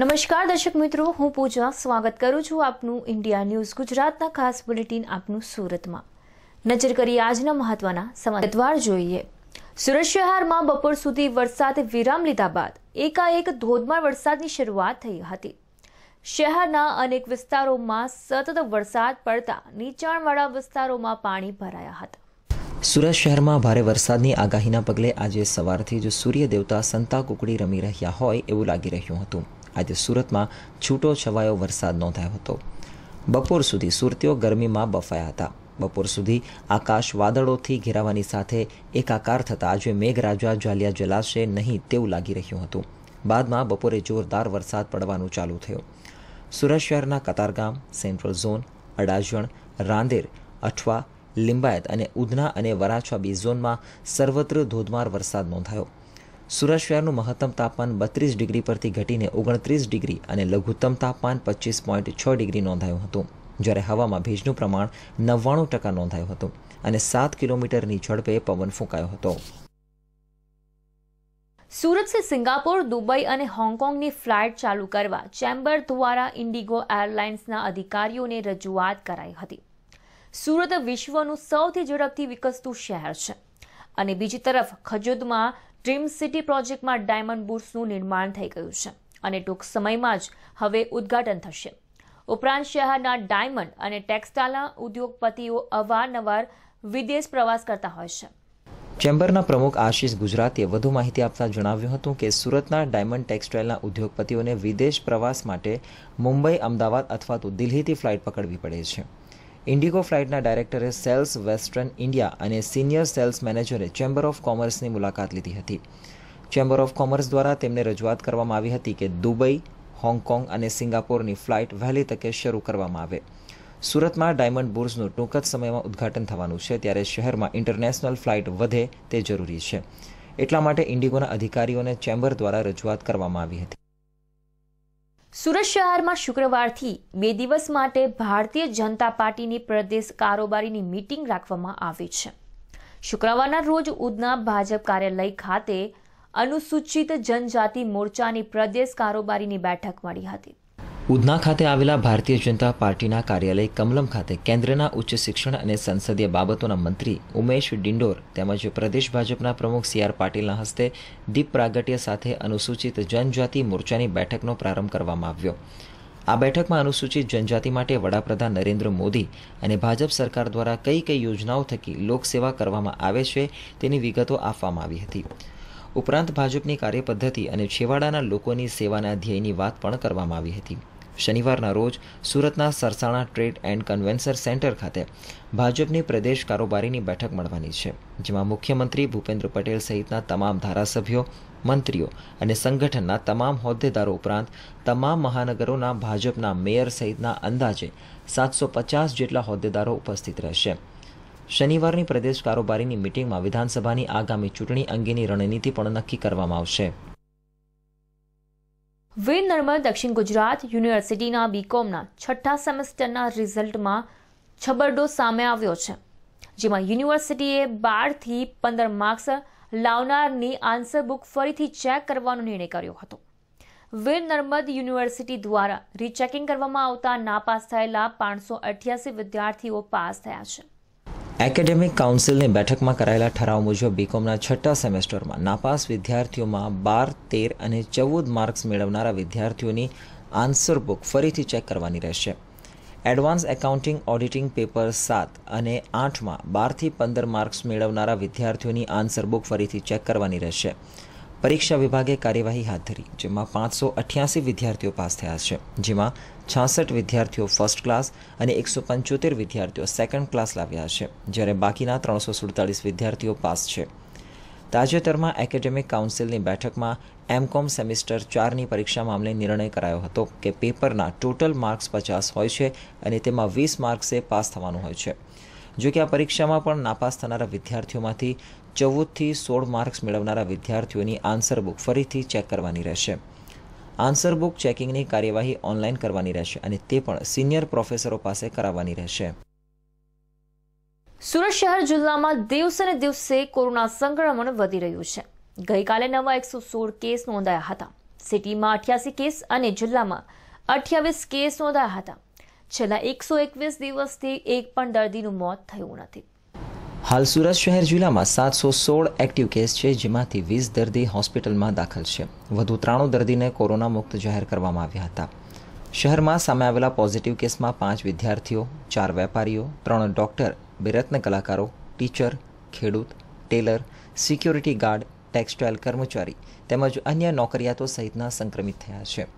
નમસ્કાર દર્શક મિત્રો હું પૂજા સ્વાગત કરું છું આપનું ઇન્ડિયા ન્યૂઝ ગુજરાતના ખાસ બુલેટિન આપનું સુરતમાં નજર કરી આજના મહત્વના સમાચાર જોઈએ સુરત શહેરમાં બપોર સુધી વરસાદ વિરામ લીધા બાદ એકાએક ધોધમાર વરસાદની શરૂઆત થઈ હતી શહેરના અનેક વિસ્તારોમાં સતત વરસાદ પડતા નીચાણવાળા વિસ્તારોમાં પાણી ભરાયા હતા સુરત શહેરમાં ભારે વરસાદની આગાહીના પગલે આજે સવારથી જ સૂર્ય દેવતા સંતા કુકડી રમી રહ્યા હોય એવું લાગી રહ્યું હતું આજે સુરતમાં છૂટો છવાયો વરસાદ નોંધાયો હતો બપોર સુધી સુરતીઓ ગરમીમાં બફાયા હતા બપોર સુધી આકાશ વાદળોથી ઘેરાવાની સાથે એકાકાર થતાં આજે મેઘરાજા જાલિયા જલાશે નહીં તેવું લાગી રહ્યું હતું બાદમાં બપોરે જોરદાર વરસાદ પડવાનું ચાલુ થયો સુરત શહેરના કતારગામ સેન્ટ્રલ ઝોન અડાજણ રાંદેર અઠવા લિંબાયત અને ઉધના અને વરાછા બી ઝોનમાં સર્વત્ર ધોધમાર વરસાદ નોંધાયો સુરત શહેરનું મહત્તમ તાપમાન બત્રીસ ડિગ્રી પરથી ઘટીને ઓગણત્રીસ ડિગ્રી અને લઘુત્તમ તાપમાન પચીસ પોઈન્ટ છ ડિગ્રી નોંધાયું હતું જ્યારે હવામાં ભેજનું પ્રમાણ નવ્વાણું ટકા નોંધાયું હતું અને સાત કિલોમીટરની ઝડપે પવન ફૂંકાયો હતો સુરત સે સિંગાપોર દુબઈ અને હોંગકોંગની ફ્લાઇટ ચાલુ કરવા ચેમ્બર દ્વારા ઇન્ડિગો એરલાઇન્સના અધિકારીઓને રજૂઆત કરાઈ હતી સુરત વિશ્વનું સૌથી ઝડપથી વિકસતું શહેર છે અને બીજી તરફ ખજોદમાં ડ્રીમ સિટી પ્રોજેક્ટમાં ડાયમંડ બુટ્સનું નિર્માણ થઈ ગયું છે અને ટૂંક સમયમાં જ હવે ઉદ્ઘાટન થશે ઉપરાંત શહેરના ડાયમંડ અને ટેક્સટાઇલના ઉદ્યોગપતિઓ અવારનવાર વિદેશ પ્રવાસ કરતા હોય છે ચેમ્બરના પ્રમુખ આશીષ ગુજરાતીએ વધુ માહિતી આપતા જણાવ્યું હતું કે સુરતના ડાયમંડ ટેક્સટાઇલના ઉદ્યોગપતિઓને વિદેશ પ્રવાસ માટે મુંબઈ અમદાવાદ અથવા તો દિલ્હીથી ફ્લાઇટ પકડવી પડે છે ઇન્ડિગો ફ્લાઇટના ડાયરેક્ટરે સેલ્સ વેસ્ટર્ન ઇન્ડિયા અને સિનિયર સેલ્સ મેનેજરે ચેમ્બર ઓફ કોમર્સની મુલાકાત લીધી હતી ચેમ્બર ઓફ કોમર્સ દ્વારા તેમને રજૂઆત કરવામાં આવી હતી કે દુબઈ હોંગકોંગ અને સિંગાપોરની ફ્લાઇટ વહેલી તકે શરૂ કરવામાં આવે સુરતમાં ડાયમંડ બુર્સનું ટૂંક જ સમયમાં ઉદ્ઘાટન થવાનું છે ત્યારે શહેરમાં ઇન્ટરનેશનલ ફ્લાઇટ વધે તે જરૂરી છે એટલા માટે ઇન્ડિગોના અધિકારીઓને ચેમ્બર દ્વારા રજૂઆત કરવામાં આવી હતી સુરત શહેરમાં શુક્રવારથી બે દિવસ માટે ભારતીય જનતા પાર્ટીની પ્રદેશ કારોબારીની મિટિંગ રાખવામાં આવી છે શુક્રવારના રોજ ઉદના ભાજપ કાર્યાલય ખાતે અનુસૂચિત જનજાતિ મોરચાની પ્રદેશ કારોબારીની બેઠક મળી હતી ઉધના ખાતે આવેલા ભારતીય જનતા પાર્ટીના કાર્યાલય કમલમ ખાતે કેન્દ્રના ઉચ્ચ શિક્ષણ અને સંસદીય બાબતોના મંત્રી ઉમેશ ડિંડોર તેમજ પ્રદેશ ભાજપના પ્રમુખ સી આર પાટીલના હસ્તે દીપ પ્રાગટ્ય સાથે અનુસૂચિત જનજાતિ મોરચાની બેઠકનો પ્રારંભ કરવામાં આવ્યો આ બેઠકમાં અનુસૂચિત જનજાતિ માટે વડાપ્રધાન નરેન્દ્ર મોદી અને ભાજપ સરકાર દ્વારા કઈ કઈ યોજનાઓ થકી લોકસેવા કરવામાં આવે છે તેની વિગતો આપવામાં આવી હતી ઉપરાંત ભાજપની કાર્યપદ્ધતિ અને છેવાડાના લોકોની સેવાના ધ્યેયની વાત પણ કરવામાં આવી હતી શનિવારના રોજ સુરતના Sarsana trade and convention centre ખાતે ભાજપની પ્રદેશ કારોબારીની બેઠક મળવાની છે જેમાં મુખ્યમંત્રી ભૂપેન્દ્ર પટેલ સહિતના તમામ ધારાસભ્યો મંત્રીઓ અને સંગઠનના તમામ હોદ્દેદારો ઉપરાંત તમામ મહાનગરોના ભાજપના મેયર સહિતના અંદાજે સાતસો પચાસ જેટલા હોદ્દેદારો ઉપસ્થિત રહેશે શનિવારની પ્રદેશ કારોબારીની મિટિંગમાં વિધાનસભાની આગામી ચૂંટણી અંગેની રણનીતિ પણ નક્કી કરવામાં આવશે વીર નર્મદ દક્ષિણ ગુજરાત યુનિવર્સિટીના બીકોમના છઠ્ઠા સેમેસ્ટરના રિઝલ્ટમાં છબરડો સામે આવ્યો છે જેમાં યુનિવર્સિટીએ બારથી પંદર માર્ક્સ લાવનારની આન્સર બુક ફરીથી ચેક કરવાનો નિર્ણય કર્યો હતો વીર નર્મદ યુનિવર્સિટી દ્વારા રીચેકિંગ કરવામાં આવતા નાપાસ થયેલા પાંચસો અઠ્યાસી વિદ્યાર્થીઓ પાસ થયા છે એકેડેમિક કાઉન્સિલની બેઠકમાં કરાયેલા ઠરાવ મુજબ બીકોમના છઠ્ઠા સેમેસ્ટરમાં નાપાસ વિદ્યાર્થીઓમાં બાર તેર અને ચૌદ માર્ક્સ મેળવનારા વિદ્યાર્થીઓની આન્સર બુક ફરીથી ચેક કરવાની રહેશે એડવાન્સ એકાઉન્ટિંગ ઓડિટિંગ પેપર સાત અને આઠમાં બારથી પંદર માર્ક્સ મેળવનારા વિદ્યાર્થીઓની આન્સર બુક ફરીથી ચેક કરવાની રહેશે પરીક્ષા વિભાગે કાર્યવાહી હાથ ધરી જેમાં પાંચસો અઠ્યાસી વિદ્યાર્થીઓ પાસ થયા છે જેમાં છાસઠ વિદ્યાર્થીઓ ફર્સ્ટ ક્લાસ અને એકસો પંચોતેર વિદ્યાર્થીઓ સેકન્ડ ક્લાસ લાવ્યા છે જ્યારે બાકીના ત્રણસો સુડતાલીસ વિદ્યાર્થીઓ પાસ છે તાજેતરમાં એકેડેમિક કાઉન્સિલની બેઠકમાં એમકોમ સેમિસ્ટર ચારની પરીક્ષા મામલે નિર્ણય કરાયો હતો કે પેપરના ટોટલ માર્ક્સ પચાસ હોય છે અને તેમાં વીસ માર્ક્સે પાસ થવાનું હોય છે જોકે આ પરીક્ષામાં પણ નાપાસ થનારા વિદ્યાર્થીઓમાંથી ચૌદથી સોળ માર્ક્સ મેળવનારા વિદ્યાર્થીઓની આન્સર બુક ફરીથી ચેક કરવાની રહેશે આન્સર બુક ચેકિંગની કાર્યવાહી ઓનલાઈન કરવાની રહેશે અને તે પણ સિનિયર પ્રોફેસરો પાસે કરાવવાની રહેશે સુરત શહેર જિલ્લામાં દિવસે દિવસે કોરોના સંક્રમણ વધી રહ્યું છે ગઈકાલે નવા એકસો સોળ કેસ નોંધાયા હતા સિટીમાં અઠ્યાસી કેસ અને જિલ્લામાં અઠ્યાવીસ કેસ નોંધાયા હતા છેલ્લા એકસો એકવીસ દિવસથી એક પણ દર્દીનું મોત થયું નથી હાલ સુરત શહેર જિલ્લામાં સાતસો સોળ એક્ટિવ કેસ છે જેમાંથી વીસ દર્દી હોસ્પિટલમાં દાખલ છે વધુ ત્રાણું દર્દીને કોરોના મુક્ત જાહેર કરવામાં આવ્યા હતા શહેરમાં સામે આવેલા પોઝિટિવ કેસમાં પાંચ વિદ્યાર્થીઓ ચાર વેપારીઓ ત્રણ ડૉક્ટર બેરત્ન કલાકારો ટીચર ખેડૂત ટેલર સિક્યોરિટી ગાર્ડ ટેક્સટાઇલ કર્મચારી તેમજ અન્ય નોકરિયાતો સહિતના સંક્રમિત થયા છે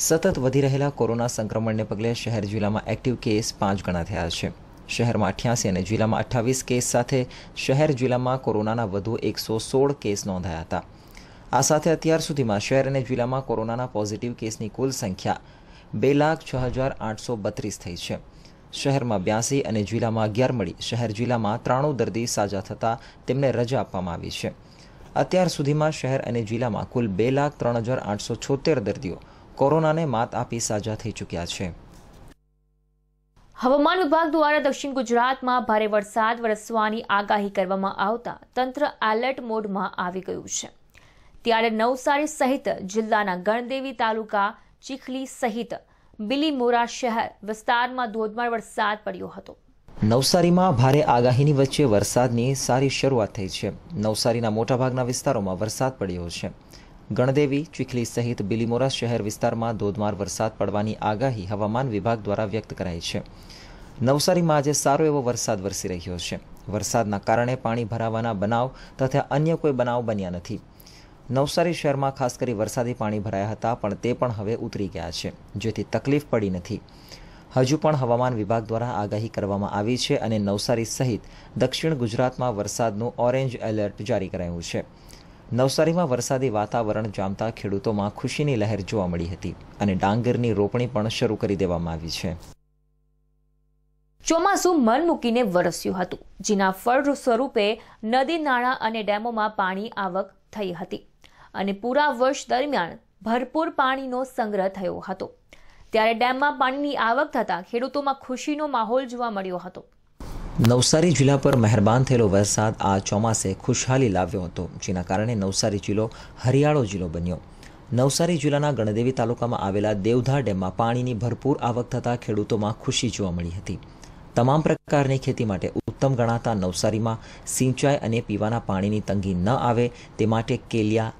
સતત વધી રહેલા કોરોના સંક્રમણને પગલે શહેર જિલ્લામાં એક્ટિવ કેસ પાંચ ગણા થયા છે શહેરમાં અઠ્યાસી અને જિલ્લામાં અઠ્ઠાવીસ કેસ સાથે શહેર જિલ્લામાં કોરોનાના વધુ એકસો સોળ કેસ નોંધાયા હતા આ સાથે અત્યાર સુધીમાં શહેર અને જિલ્લામાં કોરોનાના પોઝિટિવ કેસની કુલ સંખ્યા બે લાખ છ હજાર આઠસો બત્રીસ થઈ છે શહેરમાં બ્યાસી અને જિલ્લામાં અગિયાર મળી શહેર જિલ્લામાં ત્રાણું દર્દી સાજા થતાં તેમને રજા આપવામાં આવી છે અત્યાર સુધીમાં શહેર અને જિલ્લામાં કુલ બે લાખ ત્રણ હજાર આઠસો છોતેર દર્દીઓ કોરોનાને માત આપી સાજા થઈ ચૂક્યા છે હવામાન વિભાગ દ્વારા દક્ષિણ ગુજરાતમાં ભારે વરસાદ વરસવાની આગાહી કરવામાં આવતા તંત્ર એલર્ટ મોડમાં આવી ગયું છે ત્યારે નવસારી સહિત જિલ્લાના ગણદેવી તાલુકા ચીખલી સહિત બિલીમોરા શહેર વિસ્તારમાં ધોધમાર વરસાદ પડ્યો હતો નવસારીમાં ભારે આગાહીની વચ્ચે વરસાદની સારી શરૂઆત થઈ છે નવસારીના મોટાભાગના વિસ્તારોમાં વરસાદ પડ્યો છે ગણદેવી ચીખલી સહિત બિલીમોરા શહેર વિસ્તારમાં ધોધમાર વરસાદ પડવાની આગાહી હવામાન વિભાગ દ્વારા વ્યક્ત કરાઈ છે નવસારીમાં આજે સારો એવો વરસાદ વરસી રહ્યો છે વરસાદના કારણે પાણી ભરાવાના બનાવ તથા અન્ય કોઈ બનાવ બન્યા નથી નવસારી શહેરમાં ખાસ કરી વરસાદી પાણી ભરાયા હતા પણ તે પણ હવે ઉતરી ગયા છે જેથી તકલીફ પડી નથી હજુ પણ હવામાન વિભાગ દ્વારા આગાહી કરવામાં આવી છે અને નવસારી સહિત દક્ષિણ ગુજરાતમાં વરસાદનું ઓરેન્જ એલર્ટ જારી કરાયું છે નવસારીમાં વરસાદી વાતાવરણ જામતા ખેડૂતોમાં ખુશીની લહેર જોવા મળી હતી અને ડાંગરની રોપણી પણ શરૂ કરી દેવામાં આવી છે ચોમાસું મન મૂકીને વરસ્યું હતું જેના ફળ સ્વરૂપે નદી નાળા અને ડેમોમાં પાણી આવક થઈ હતી અને પૂરા વર્ષ દરમિયાન ભરપૂર પાણીનો સંગ્રહ થયો હતો ત્યારે ડેમમાં પાણીની આવક થતાં ખેડૂતોમાં ખુશીનો માહોલ જોવા મળ્યો હતો નવસારી જિલ્લા પર મહેરબાન થયેલો વરસાદ આ ચોમાસે ખુશહાલી લાવ્યો હતો જેના કારણે નવસારી જિલ્લો હરિયાળો જિલ્લો બન્યો નવસારી જિલ્લાના ગણદેવી તાલુકામાં આવેલા દેવધા ડેમમાં પાણીની ભરપૂર આવક થતાં ખેડૂતોમાં ખુશી જોવા મળી હતી તમામ પ્રકારની ખેતી માટે ઉત્તમ ગણાતા નવસારીમાં સિંચાઈ અને પીવાના પાણીની તંગી ન આવે તે માટે કેલિયા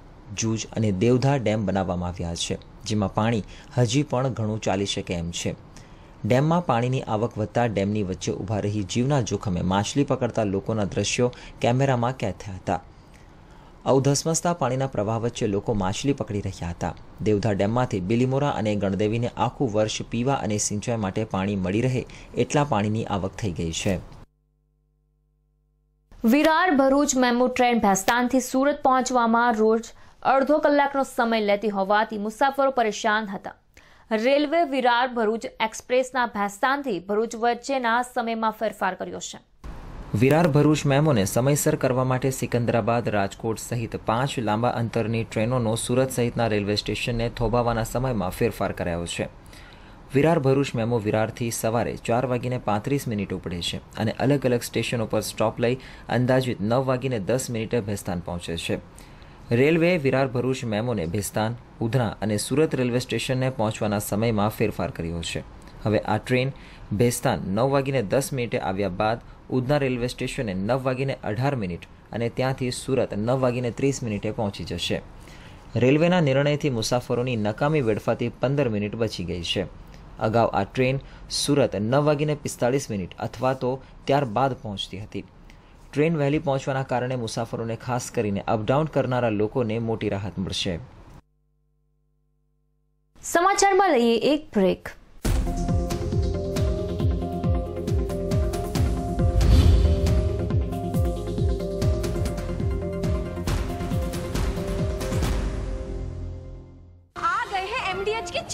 જૂજ અને દેવધા ડેમ બનાવવામાં આવ્યા છે જેમાં પાણી હજી પણ ઘણું ચાલી શકે એમ છે ડેમમાં પાણીની આવક વધતા ડેમની વચ્ચે ઊભા રહી જીવના જોખમે માછલી પકડતા લોકોના દ્રશ્યો કેમેરામાં કેદ થયા હતા અવધસમસતા પાણીના પ્રવાહ વચ્ચે લોકો માછલી પકડી રહ્યા હતા દેવધા ડેમમાંથી બિલીમોરા અને ગણદેવીને આખું વર્ષ પીવા અને સિંચાઈ માટે પાણી મળી રહે એટલા પાણીની આવક થઈ ગઈ છે વિરાર ભરૂચ મેમુ ટ્રેન ભેસ્તાનથી સુરત પહોંચવામાં રોજ અડધો કલાકનો સમય લેતી હોવાથી મુસાફરો પરેશાન હતા રેલવે વિરાર ભરૂચ એક્સપ્રેસના ભેસ્તાનથી ભરૂચ વચ્ચેના સમયમાં ફેરફાર કર્યો છે વિરાર ભરૂચ મેમોને સમયસર કરવા માટે સિકંદરાબાદ રાજકોટ સહિત પાંચ લાંબા અંતરની ટ્રેનોનો સુરત સહિતના રેલવે સ્ટેશનને થોભાવાના સમયમાં ફેરફાર કરાયો છે વિરાર ભરૂચ મેમો વિરારથી સવારે ચાર વાગીને પાંત્રીસ મિનિટ ઉપડે છે અને અલગ અલગ સ્ટેશનો પર સ્ટોપ લઈ અંદાજિત નવ વાગીને દસ મિનિટે ભેસ્તાન પહોંચે છે રેલવેએ વિરાર ભરૂચ મેમોને ભેસ્તાન ઉધના અને સુરત રેલવે સ્ટેશનને પહોંચવાના સમયમાં ફેરફાર કર્યો છે હવે આ ટ્રેન ભેસ્તાન નવ વાગીને દસ મિનિટે આવ્યા બાદ ઉધના રેલવે સ્ટેશને નવ વાગીને અઢાર મિનિટ અને ત્યાંથી સુરત નવ વાગીને ત્રીસ મિનિટે પહોંચી જશે રેલવેના નિર્ણયથી મુસાફરોની નકામી વેડફાતી પંદર મિનિટ બચી ગઈ છે અગાઉ આ ટ્રેન સુરત નવ વાગીને પિસ્તાળીસ મિનિટ અથવા તો ત્યારબાદ પહોંચતી હતી ટ્રેન વહેલી પહોંચવાના કારણે મુસાફરોને ખાસ કરીને અપડાઉન કરનારા લોકોને મોટી રાહત મળશે સમાચારમાં લઈએ એક બ્રેક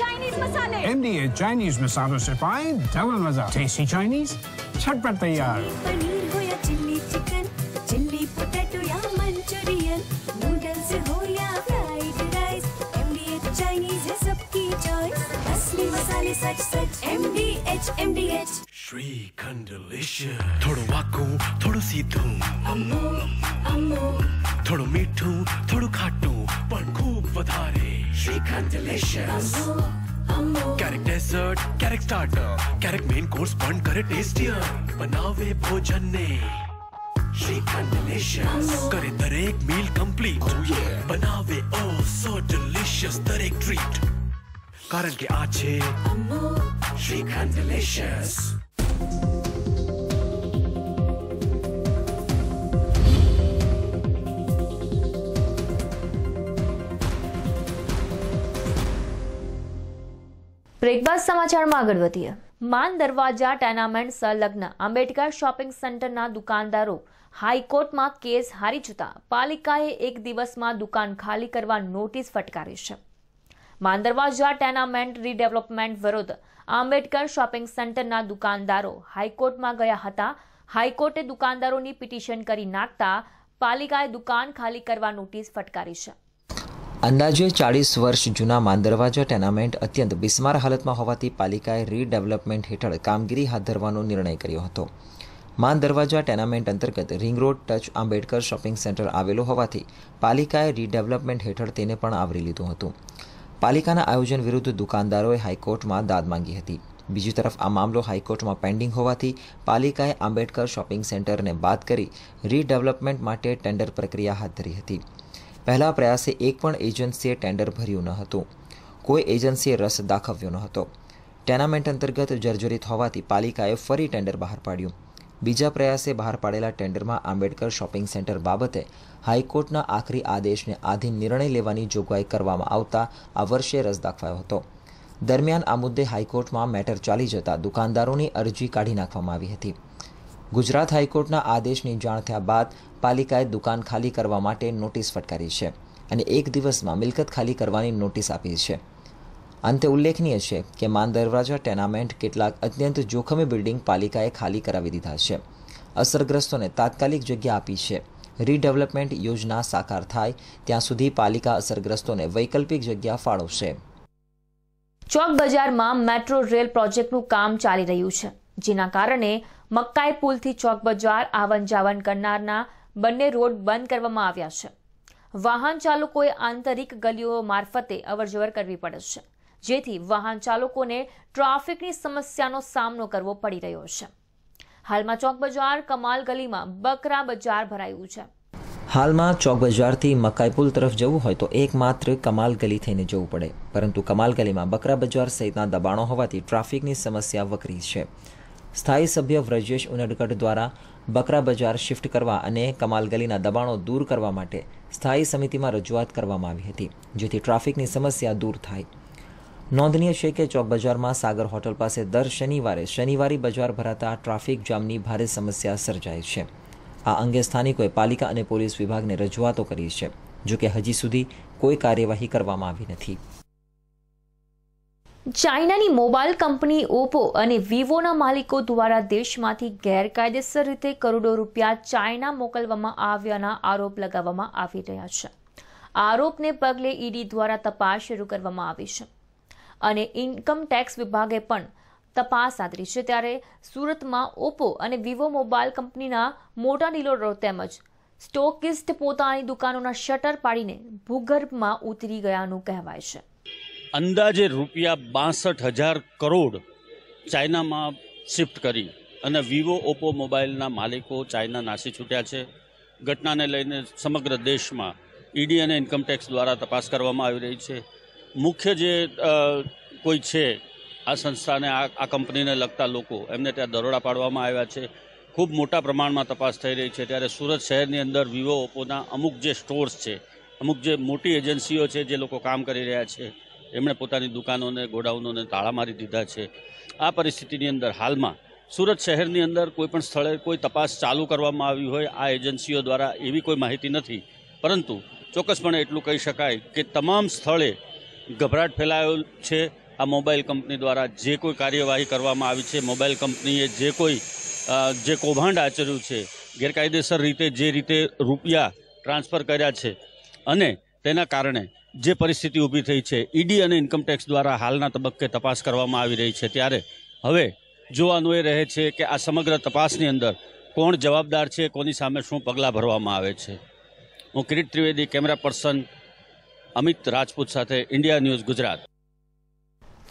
चाइनीज मसाले एम डी चाइनीज मसालों से पाए डबल मजा टेस्टी चाइनीज झटपट तैयार सच सच M D H M D H shrikhand थोड़ो वाकू थोड़ो सीधू थोड़ो मीठू थोड़ो खाटू पण खूब वधारे श्रीखंड क्यारेक डेजर्ट क्यारेक स्टार्टर क्यारेक मेन कोर्स पण करे टेस्टियर बनावे भोजन ने श्रीखंड डिलिशियस करे दरेक मील कंप्लीट oh, बनावे ओ सो डिलिशियस दरेक ट्रीट કારણ કે આ છે શ્રીખંડ સમાચારમાં આગળ વધીએ માન દરવાજા ટેનામેન્ટ સંલગ્ન આંબેડકર શોપિંગ સેન્ટરના દુકાનદારો હાઈકોર્ટમાં કેસ હારી જતા પાલિકાએ એક દિવસમાં દુકાન ખાલી કરવા નોટિસ ફટકારી છે માંદરવાજા ટેનામેન્ટ રીડેવલપમેન્ટ વિરુદ્ધ આંબેડકર શોપિંગ સેન્ટરના દુકાનદારો હાઈકોર્ટમાં ગયા હતા હાઈકોર્ટે દુકાનદારોની પિટિશન કરી નાખતા પાલિકાએ દુકાન ખાલી કરવા નોટિસ ફટકારી છે અંદાજે ચાળીસ વર્ષ જૂના માંદરવાજા ટેનામેન્ટ અત્યંત બિસ્માર હાલતમાં હોવાથી પાલિકાએ રીડેવલપમેન્ટ હેઠળ કામગીરી હાથ ધરવાનો નિર્ણય કર્યો હતો માન દરવાજા ટેનામેન્ટ અંતર્ગત ring road touch Ambedkar shopping centre આવેલું હોવાથી પાલિકાએ રીડેવલપમેન્ટ હેઠળ તેને પણ આવરી લીધું હતું પાલિકાના આયોજન વિરુદ્ધ દુકાનદારોએ હાઈકોર્ટમાં દાદ માંગી હતી બીજી તરફ આ મામલો હાઈકોર્ટમાં પેન્ડિંગ હોવાથી પાલિકાએ આંબેડકર શોપિંગ સેન્ટરને બાદ કરી રીડેવલપમેન્ટ માટે ટેન્ડર પ્રક્રિયા હાથ ધરી હતી પહેલા પ્રયાસે એક પણ એજન્સીએ ટેન્ડર ભર્યું ન હતું કોઈ એજન્સીએ રસ દાખવ્યો ન હતો ટેનામેન્ટ અંતર્ગત જર્જરિત હોવાથી પાલિકાએ ફરી ટેન્ડર બહાર પાડ્યું બીજા પ્રયાસે બહાર પાડેલા ટેન્ડરમાં આંબેડકર શોપિંગ સેન્ટર બાબતે હાઈકોર્ટના આખરી આદેશને આધીન નિર્ણય લેવાની જોગવાઈ કરવામાં આવતા આ વર્ષે રસ દાખવાયો હતો દરમિયાન આ મુદ્દે હાઈકોર્ટમાં મેટર ચાલી જતા દુકાનદારોની અરજી કાઢી નાખવામાં આવી હતી ગુજરાત હાઈકોર્ટના આદેશની જાણ થયા બાદ પાલિકાએ દુકાન ખાલી કરવા માટે નોટિસ ફટકારી છે અને એક દિવસમાં મિલકત ખાલી કરવાની નોટિસ આપી છે અંતે ઉલ્લેખનીય છે કે માન દરવાજા ટેનામેન્ટ કેટલાક અત્યંત જોખમી બિલ્ડિંગ પાલિકાએ ખાલી કરાવી દીધા છે અસરગ્રસ્તોને તાત્કાલિક જગ્યા આપી છે રીડેવલપમેન્ટ યોજના સાકાર થાય ત્યાં સુધી પાલિકા અસરગ્રસ્તોને વૈકલ્પિક જગ્યા ફાળવશે ચોક બજારમાં મેટ્રો રેલ પ્રોજેક્ટનું કામ ચાલી રહ્યું છે જેના કારણે મક્કાઈ પુલથી ચોક બજાર આવન જાવન કરનારના બંને રોડ બંધ કરવામાં આવ્યા છે વાહન ચાલકોએ આંતરિક ગલીઓ મારફતે અવરજવર કરવી પડે છે જેથી વાહન ચાલકોને ટ્રાફિકની સમસ્યાનો સામનો કરવો પડી રહ્યો છે હાલમાં ચોક બજાર કમાલ ગલીમાં બકરા બજાર ભરાયું છે હાલમાં ચોક બજારથી મકાઈપુલ તરફ જવું હોય તો એકમાત્ર કમાલ ગલી થઈને જવું પડે પરંતુ કમાલ ગલીમાં બકરા બજાર સહિતના દબાણો હોવાથી ટ્રાફિકની સમસ્યા વકરી છે સ્થાયી સભ્ય વ્રજેશ ઉનડકટ દ્વારા બકરા બજાર શિફ્ટ કરવા અને કમાલ ગલીના દબાણો દૂર કરવા માટે સ્થાયી સમિતિમાં રજૂઆત કરવામાં આવી હતી જેથી ટ્રાફિકની સમસ્યા દૂર થાય નોંધનીય છે કે ચોક બજારમાં સાગર હોટલ પાસે દર શનિવારે શનિવારી બજાર ભરાતા ટ્રાફિક જામની ભારે સમસ્યા સર્જાય છે આ અંગે સ્થાનિકોએ પાલિકા અને પોલીસ વિભાગને રજૂઆતો કરી છે જોકે હજી સુધી કોઈ કાર્યવાહી કરવામાં આવી નથી ચાઇનાની મોબાઈલ કંપની ઓપો અને વિવોના માલિકો દ્વારા દેશમાંથી ગેરકાયદેસર રીતે કરોડો રૂપિયા ચાઇના મોકલવામાં આવ્યાના આરોપ લગાવવામાં આવી રહ્યા છે આરોપને પગલે ઈડી દ્વારા તપાસ શરૂ કરવામાં આવી છે અને ઇન્કમ ટેક્સ વિભાગે પણ તપાસ આદરી છે ત્યારે સુરતમાં ઓપ્પો અને વિવો મોબાઈલ કંપનીના મોટા ડીલરો તેમજ સ્ટોકિસ્ટ પોતાની દુકાનોના શટર પાડીને ભૂગર્ભમાં ઉતરી ગયાનું કહેવાય છે અંદાજે રૂપિયા બાસઠ હજાર કરોડ ચાઇનામાં શિફ્ટ કરી અને વિવો ઓપ્પો મોબાઈલના માલિકો ચાઇના નાસી છૂટ્યા છે ઘટનાને લઈને સમગ્ર દેશમાં ઈડી અને ઇન્કમટેક્સ દ્વારા તપાસ કરવામાં આવી રહી છે મુખ્ય જે કોઈ છે આ સંસ્થાને આ કંપનીને લગતા લોકો એમને ત્યાં દરોડા પાડવામાં આવ્યા છે ખૂબ મોટા પ્રમાણમાં તપાસ થઈ રહી છે ત્યારે સુરત શહેરની અંદર વિવો ઓપ્પોના અમુક જે સ્ટોર્સ છે અમુક જે મોટી એજન્સીઓ છે જે લોકો કામ કરી રહ્યા છે એમણે પોતાની દુકાનોને ગોડાઉનોને તાળા મારી દીધા છે આ પરિસ્થિતિની અંદર હાલમાં સુરત શહેરની અંદર કોઈપણ સ્થળે કોઈ તપાસ ચાલુ કરવામાં આવી હોય આ એજન્સીઓ દ્વારા એવી કોઈ માહિતી નથી પરંતુ ચોક્કસપણે એટલું કહી શકાય કે તમામ સ્થળે ગભરાટ ફેલાયેલ છે આ મોબાઈલ કંપની દ્વારા જે કોઈ કાર્યવાહી કરવામાં આવી છે મોબાઈલ કંપનીએ જે કોઈ જે કૌભાંડ આચર્યું છે ગેરકાયદેસર રીતે જે રીતે રૂપિયા ટ્રાન્સફર કર્યા છે અને તેના કારણે જે પરિસ્થિતિ ઊભી થઈ છે ઈડી અને ઇન્કમટેક્સ દ્વારા હાલના તબક્કે તપાસ કરવામાં આવી રહી છે ત્યારે હવે જોવાનું એ રહે છે કે આ સમગ્ર તપાસની અંદર કોણ જવાબદાર છે કોની સામે શું પગલાં ભરવામાં આવે છે હું કિરીટ ત્રિવેદી કેમેરા પર્સન અમિત રાજપૂત સાથે ઇન્ડિયા ન્યૂઝ ગુજરાત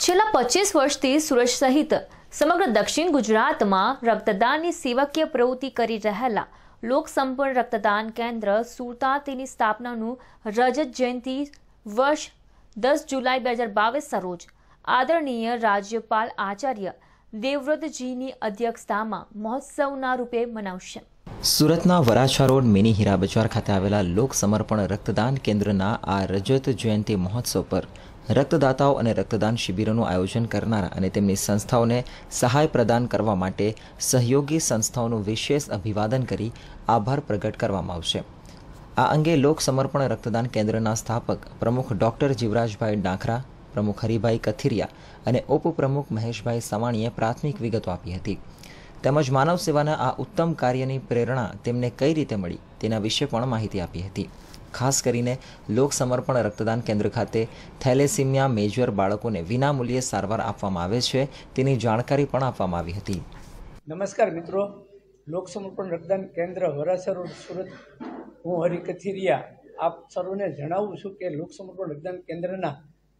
છેલ્લા પચીસ વર્ષથી સુરત સહિત સમગ્ર દક્ષિણ ગુજરાતમાં રક્તદાનની સેવાકીય પ્રવૃત્તિ કરી રહેલા લોકસંપન્ન રક્તદાન કેન્દ્ર સુરતા તેની સ્થાપનાનું રજત જયંતિ વર્ષ દસ જુલાઈ બે હજાર બાવીસ સરોજ આદરણીય રાજ્યપાલ આચાર્ય દેવવ્રતજીની અધ્યક્ષતામાં મહોત્સવના રૂપે મનાવશે સુરતના વરાછા રોડ મિની હીરા બજાર ખાતે આવેલા લોક સમર્પણ રક્તદાન કેન્દ્રના આ રજત જયંતિ મહોત્સવ પર રક્તદાતાઓ અને રક્તદાન શિબિરોનું આયોજન કરનારા અને તેમની સંસ્થાઓને સહાય પ્રદાન કરવા માટે સહયોગી સંસ્થાઓનું વિશેષ અભિવાદન કરી આભાર પ્રગટ કરવામાં આવશે આ અંગે લોક સમર્પણ રક્તદાન કેન્દ્રના સ્થાપક પ્રમુખ ડૉક્ટર જીવરાજભાઈ ડાંખરા પ્રમુખ હરિભાઈ કથિરિયા અને ઉપપ્રમુખ મહેશભાઈ સવાણીએ પ્રાથમિક વિગતો આપી હતી તેમજ માનવ સેવાના આ ઉત્તમ કાર્યની પ્રેરણા તેમને કઈ રીતે મળી તેના વિશે પણ માહિતી આપી હતી ખાસ કરીને લોક સમર્પણ રક્તદાન કેન્દ્ર ખાતે થેલેસિમિયા મેજર બાળકોને વિનામૂલ્યે સારવાર આપવામાં આવે છે તેની જાણકારી પણ આપવામાં આવી હતી નમસ્કાર મિત્રો લોક સમર્પણ રક્તદાન કેન્દ્ર વરાસર સુરત હું હરિ આપ સર્વને જણાવું છું કે લોક સમર્પણ રક્તદાન કેન્દ્રના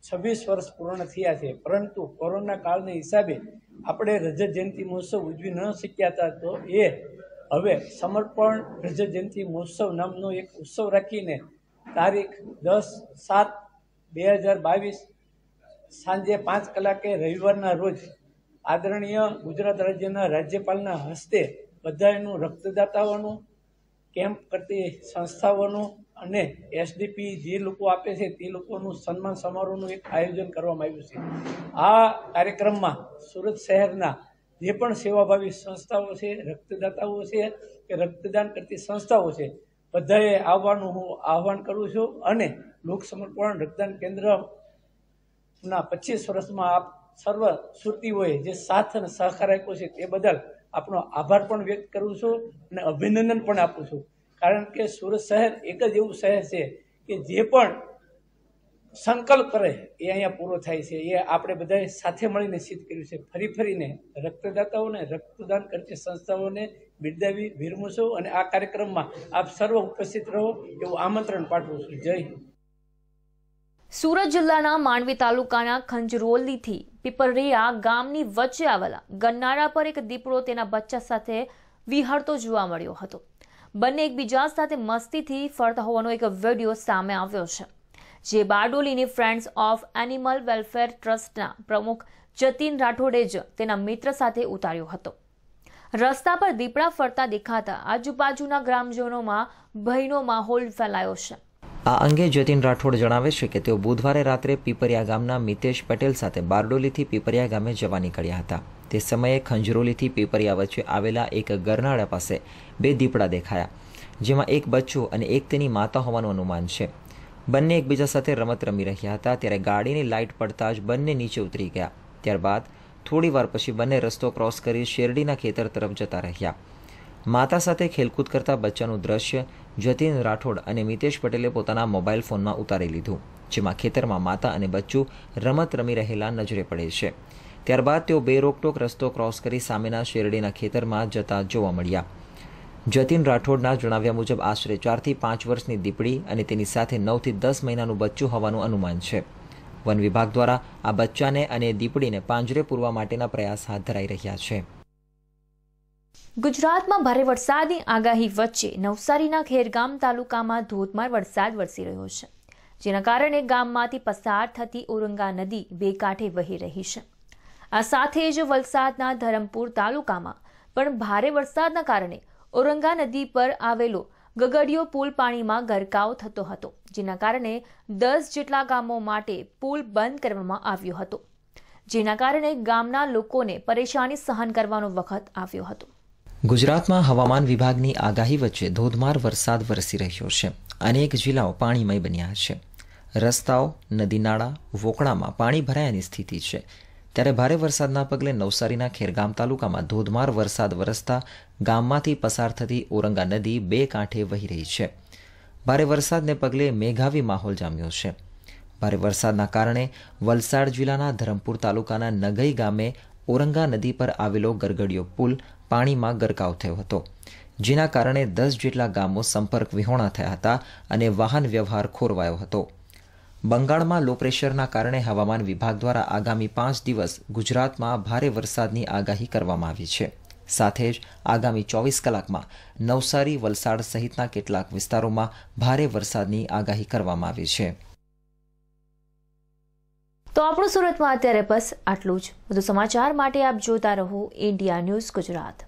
છવ્વીસ વર્ષ પૂર્ણ થયા છે પરંતુ કોરોના કાળને હિસાબે આપણે રજત જયંતિ મહોત્સવ ઉજવી ન શક્યા હતા તો એ હવે સમર્પણ રજત જયંતિ મહોત્સવ નામનો એક ઉત્સવ રાખીને તારીખ દસ સાત બે હજાર બાવીસ સાંજે પાંચ કલાકે રવિવારના રોજ આદરણીય ગુજરાત રાજ્યના રાજ્યપાલના હસ્તે બધાનું રક્તદાતાઓનું કેમ્પ કરતી સંસ્થાઓનું અને એસડીપી જે લોકો આપે છે તે લોકોનું સન્માન સમારોહનું એક આયોજન કરવામાં આવ્યું છે આ કાર્યક્રમમાં સુરત શહેરના જે પણ સેવાભાવી સંસ્થાઓ છે રક્તદાતાઓ છે કે રક્તદાન કરતી સંસ્થાઓ છે બધાએ આવવાનું હું આહવાન કરું છું અને લોક સમર્પણ રક્તદાન કેન્દ્રના પચીસ વર્ષમાં આપ સર્વ શ્રુતિઓએ જે સાથ અને સહકાર આપ્યો છે તે બદલ આપનો આભાર પણ વ્યક્ત કરું છું અને અભિનંદન પણ આપું છું કારણ કે સુરત શહેર એક જ એવું શહેર છે કે જે પણ સંકલ્પ કરે એ અહીંયા પૂરો થાય છે એ આપણે બધાએ સાથે મળીને સિદ્ધ કર્યું છે ફરી ફરીને રક્તદાતાઓને રક્તદાન કરતી સંસ્થાઓને બિરદાવી વિરમું છું અને આ કાર્યક્રમમાં આપ સર્વ ઉપસ્થિત રહો એવું આમંત્રણ પાઠવું છું જય હિન્દ સુરત જિલ્લાના માંડવી તાલુકાના ખંજરોલીથી પીપરિયા ગામની વચ્ચે આવેલા ગન્નારા પર એક દીપડો તેના બચ્ચા સાથે વિહળતો જોવા મળ્યો હતો બંને એકબીજા સાથે મસ્તીથી ફરતા હોવાનો એક વિડીયો સામે આવ્યો છે જે બારડોલીની ફ્રેન્ડ્સ ઓફ એનિમલ વેલફેર ટ્રસ્ટના પ્રમુખ જતીન રાઠોડે જ તેના મિત્ર સાથે ઉતાર્યો હતો રસ્તા પર દીપડા ફરતા દેખાતા આજુબાજુના ગ્રામજનોમાં ભયનો માહોલ ફેલાયો છે આ અંગે જતીન રાઠોડ જણાવે છે કે તેઓ બુધવારે રાત્રે પીપરિયા ગામના મિતેશ પટેલ સાથે બારડોલીથી પીપરિયા ગામે જવા નીકળ્યા હતા તે સમયે ખંજરોલીથી પીપરિયા વચ્ચે આવેલા એક ગરનાળા પાસે બે દીપડા દેખાયા જેમાં એક બચ્ચો અને એક તેની માતા હોવાનું અનુમાન છે બંને એકબીજા સાથે રમત રમી રહ્યા હતા ત્યારે ગાડીની લાઇટ પડતા જ બંને નીચે ઉતરી ગયા ત્યારબાદ થોડીવાર પછી બંને રસ્તો ક્રોસ કરી શેરડીના ખેતર તરફ જતા રહ્યા માતા સાથે ખેલકૂદ કરતા બચ્ચાનું દ્રશ્ય જતીન રાઠોડ અને મિતેશ પટેલે પોતાના મોબાઈલ ફોનમાં ઉતારી લીધું જેમાં ખેતરમાં માતા અને બચ્ચું રમત રમી રહેલા નજરે પડે છે ત્યારબાદ તેઓ બે રોકટોક રસ્તો ક્રોસ કરી સામેના શેરડીના ખેતરમાં જતા જોવા મળ્યા જતીન રાઠોડના જણાવ્યા મુજબ આશરે ચારથી પાંચ વર્ષની દીપડી અને તેની સાથે નવથી દસ મહિનાનું બચ્ચું હોવાનું અનુમાન છે વન વિભાગ દ્વારા આ બચ્ચાને અને દીપડીને પાંજરે પૂરવા માટેના પ્રયાસ હાથ ધરાઈ રહ્યા છે ગુજરાતમાં ભારે વરસાદની આગાહી વચ્ચે નવસારીના ખેરગામ તાલુકામાં ધોધમાર વરસાદ વરસી રહ્યો છે જેના કારણે ગામમાંથી પસાર થતી ઓરંગા નદી બે કાંઠે વહી રહી છે આ સાથે જ વલસાડના ધરમપુર તાલુકામાં પણ ભારે વરસાદના કારણે ઓરંગા નદી પર આવેલો ગગડીયો પુલ પાણીમાં ગરકાવ થતો હતો જેના કારણે દસ જેટલા ગામો માટે પુલ બંધ કરવામાં આવ્યો હતો જેના કારણે ગામના લોકોને પરેશાની સહન કરવાનો વખત આવ્યો હતો ગુજરાતમાં હવામાન વિભાગની આગાહી વચ્ચે ધોધમાર વરસાદ વરસી રહ્યો છે અનેક જિલ્લાઓ પાણીમય બન્યા છે રસ્તાઓ નદીનાળા વોકળામાં પાણી ભરાયાની સ્થિતિ છે ત્યારે ભારે વરસાદના પગલે નવસારીના ખેરગામ તાલુકામાં ધોધમાર વરસાદ વરસતા ગામમાંથી પસાર થતી ઓરંગા નદી બે કાંઠે વહી રહી છે ભારે વરસાદને પગલે મેઘાવી માહોલ જામ્યો છે ભારે વરસાદના કારણે વલસાડ જિલ્લાના ધરમપુર તાલુકાના નગઈ ગામે ઓરંગા નદી પર આવેલો ગરગડિયો પુલ પાણીમાં ગરકાવ થયો હતો જેના કારણે દસ જેટલા ગામો સંપર્ક વિહોણા થયા હતા અને વાહન વ્યવહાર ખોરવાયો હતો બંગાળમાં લો પ્રેશરના કારણે હવામાન વિભાગ દ્વારા આગામી પાંચ દિવસ ગુજરાતમાં ભારે વરસાદની આગાહી કરવામાં આવી છે સાથે જ આગામી ચોવીસ કલાકમાં નવસારી વલસાડ સહિતના કેટલાક વિસ્તારોમાં ભારે વરસાદની આગાહી કરવામાં આવી છે તો આપણું સુરતમાં અત્યારે બસ આટલું જ વધુ સમાચાર માટે આપ જોતા રહો ઇન્ડિયા ન્યૂઝ ગુજરાત